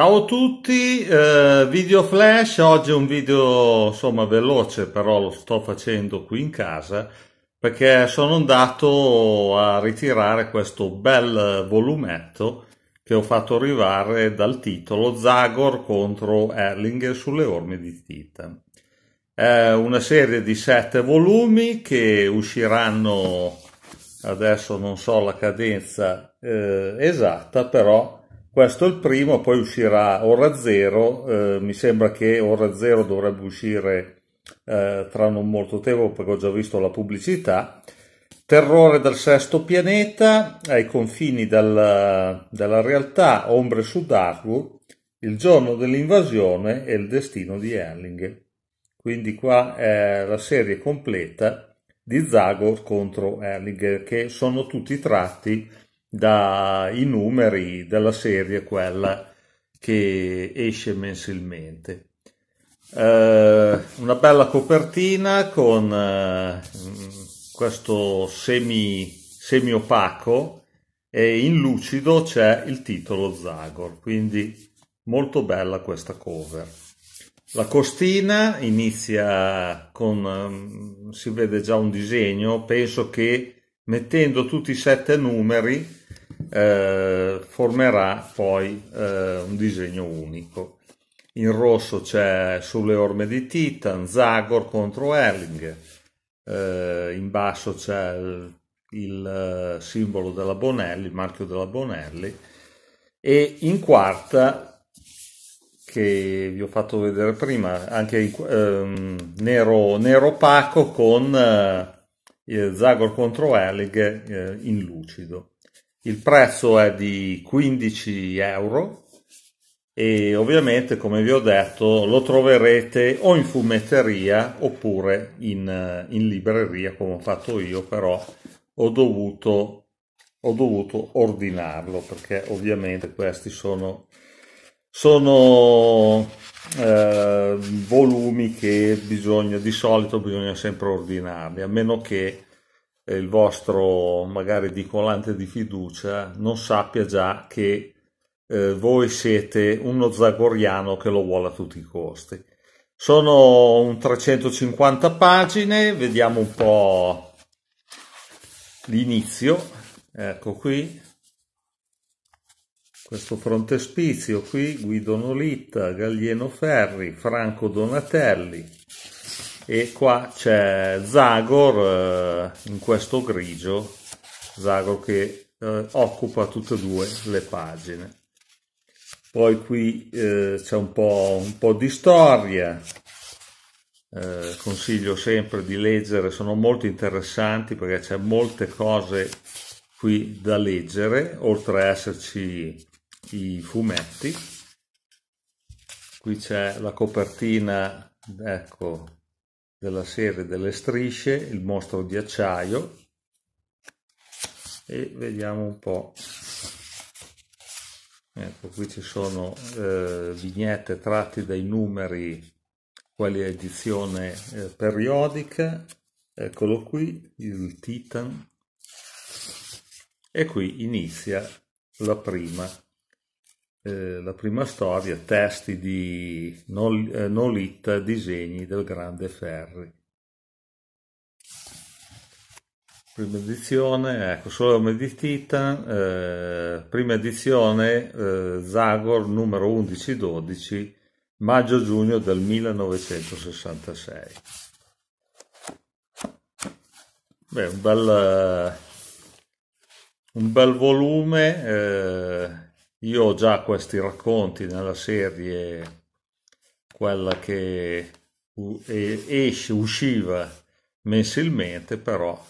Ciao a tutti, eh, video flash, oggi è un video insomma veloce però lo sto facendo qui in casa perché sono andato a ritirare questo bel volumetto che ho fatto arrivare dal titolo Zagor contro Erling sulle orme di Titan. È una serie di sette volumi che usciranno, adesso non so la cadenza eh, esatta, però questo è il primo, poi uscirà Ora Zero, eh, mi sembra che Ora Zero dovrebbe uscire eh, tra non molto tempo perché ho già visto la pubblicità. Terrore dal sesto pianeta, ai confini dal, della realtà, ombre su Darwin, il giorno dell'invasione e il destino di Erling. Quindi qua è la serie completa di Zagor contro Erling, che sono tutti tratti dai numeri della serie quella che esce mensilmente. Eh, una bella copertina con eh, questo semi, semi opaco e in lucido c'è il titolo Zagor, quindi molto bella questa cover. La costina inizia con, mm, si vede già un disegno, penso che mettendo tutti i sette numeri eh, formerà poi eh, un disegno unico. In rosso c'è sulle orme di Titan, Zagor contro Erling, eh, in basso c'è il, il eh, simbolo della Bonelli, il marchio della Bonelli, e in quarta che vi ho fatto vedere prima, anche ehm, nero, nero, opaco con eh, Zagor contro Erling eh, in lucido. Il prezzo è di 15 euro e ovviamente come vi ho detto lo troverete o in fumetteria oppure in, in libreria come ho fatto io però ho dovuto, ho dovuto ordinarlo perché ovviamente questi sono, sono eh, volumi che bisogna, di solito bisogna sempre ordinarli a meno che il vostro magari dicolante di fiducia non sappia già che eh, voi siete uno zagoriano che lo vuole a tutti i costi. Sono un 350 pagine, vediamo un po' l'inizio, ecco qui, questo frontespizio qui, Guido Nolitta, Gaglieno Ferri, Franco Donatelli, e qua c'è Zagor eh, in questo grigio, Zagor che eh, occupa tutte e due le pagine. Poi qui eh, c'è un po', un po', di storia, eh, consiglio sempre di leggere, sono molto interessanti perché c'è molte cose qui da leggere, oltre a esserci i fumetti. Qui c'è la copertina, ecco, della serie delle strisce, il mostro di acciaio e vediamo un po'. Ecco, qui ci sono eh, vignette tratti dai numeri, quali edizione eh, periodica, eccolo qui, il Titan, e qui inizia la prima eh, la prima storia, testi di Nol, eh, Nolitta, disegni del grande Ferri. Prima edizione, ecco, solo meditita, eh, prima edizione eh, Zagor numero 1112, maggio-giugno del 1966. Beh, un bel, eh, un bel volume io ho già questi racconti nella serie, quella che esce, usciva mensilmente, però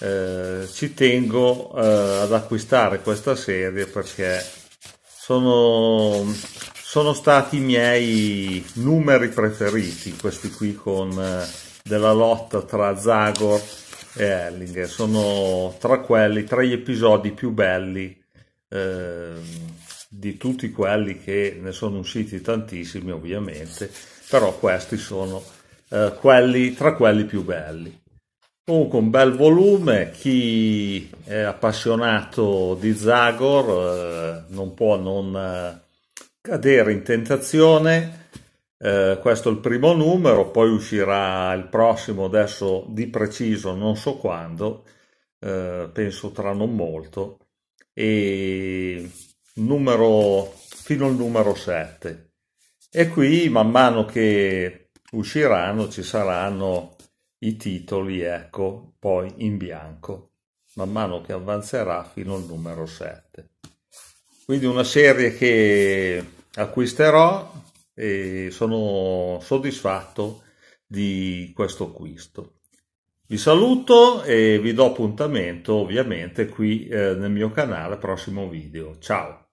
eh, ci tengo eh, ad acquistare questa serie perché sono, sono, stati i miei numeri preferiti, questi qui con eh, della lotta tra Zagor e Ellinger, sono tra quelli, tra gli episodi più belli Ehm, di tutti quelli che ne sono usciti tantissimi ovviamente, però questi sono eh, quelli, tra quelli più belli. Comunque un bel volume, chi è appassionato di Zagor eh, non può non eh, cadere in tentazione. Eh, questo è il primo numero, poi uscirà il prossimo, adesso di preciso non so quando, eh, penso tra non molto e numero, fino al numero 7. E qui man mano che usciranno ci saranno i titoli, ecco, poi in bianco, man mano che avanzerà fino al numero 7. Quindi una serie che acquisterò e sono soddisfatto di questo acquisto. Vi saluto e vi do appuntamento ovviamente qui eh, nel mio canale prossimo video. Ciao!